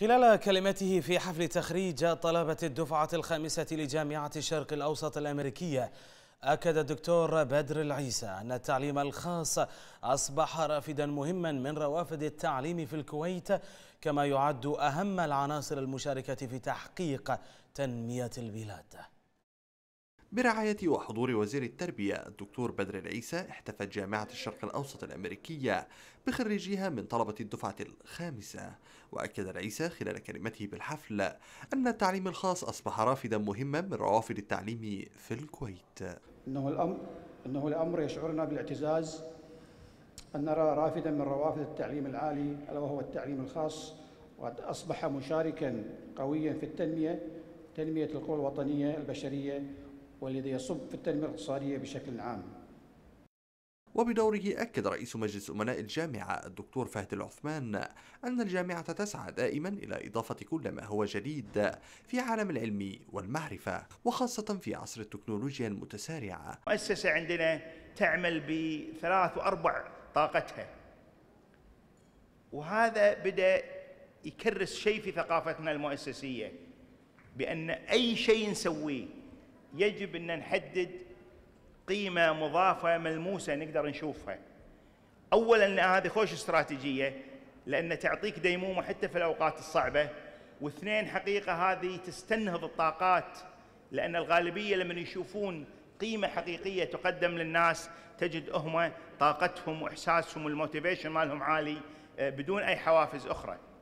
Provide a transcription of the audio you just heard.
خلال كلمته في حفل تخريج طلبة الدفعة الخامسة لجامعة الشرق الأوسط الأمريكية أكد الدكتور بدر العيسى أن التعليم الخاص أصبح رافدا مهما من روافد التعليم في الكويت كما يعد أهم العناصر المشاركة في تحقيق تنمية البلاد برعاية وحضور وزير التربية الدكتور بدر العيسى احتفت جامعة الشرق الأوسط الأمريكية بخريجيها من طلبة الدفعة الخامسة وأكد العيسى خلال كلمته بالحفل أن التعليم الخاص أصبح رافدا مهما من روافد التعليم في الكويت إنه الأمر إنه الأمر يشعرنا بالاعتزاز أن نرى رافدا من روافد التعليم العالي ألا وهو التعليم الخاص وقد أصبح مشاركا قويا في التنمية تنمية القوى الوطنية البشرية والذي يصب في التنمية الاقتصادية بشكل عام وبدوره أكد رئيس مجلس أمناء الجامعة الدكتور فهد العثمان أن الجامعة تسعى دائما إلى إضافة كل ما هو جديد في عالم العلم والمعرفة وخاصة في عصر التكنولوجيا المتسارعة مؤسسة عندنا تعمل بثلاث وأربع طاقتها وهذا بدأ يكرس شيء في ثقافتنا المؤسسية بأن أي شيء نسويه يجب ان نحدد قيمه مضافه ملموسه نقدر نشوفها اولا هذه خوش استراتيجيه لان تعطيك ديمومه حتى في الاوقات الصعبه واثنين حقيقه هذه تستنهض الطاقات لان الغالبيه لما يشوفون قيمه حقيقيه تقدم للناس تجد هم طاقتهم واحساسهم والموتيفيشن مالهم عالي آه، بدون اي حوافز اخرى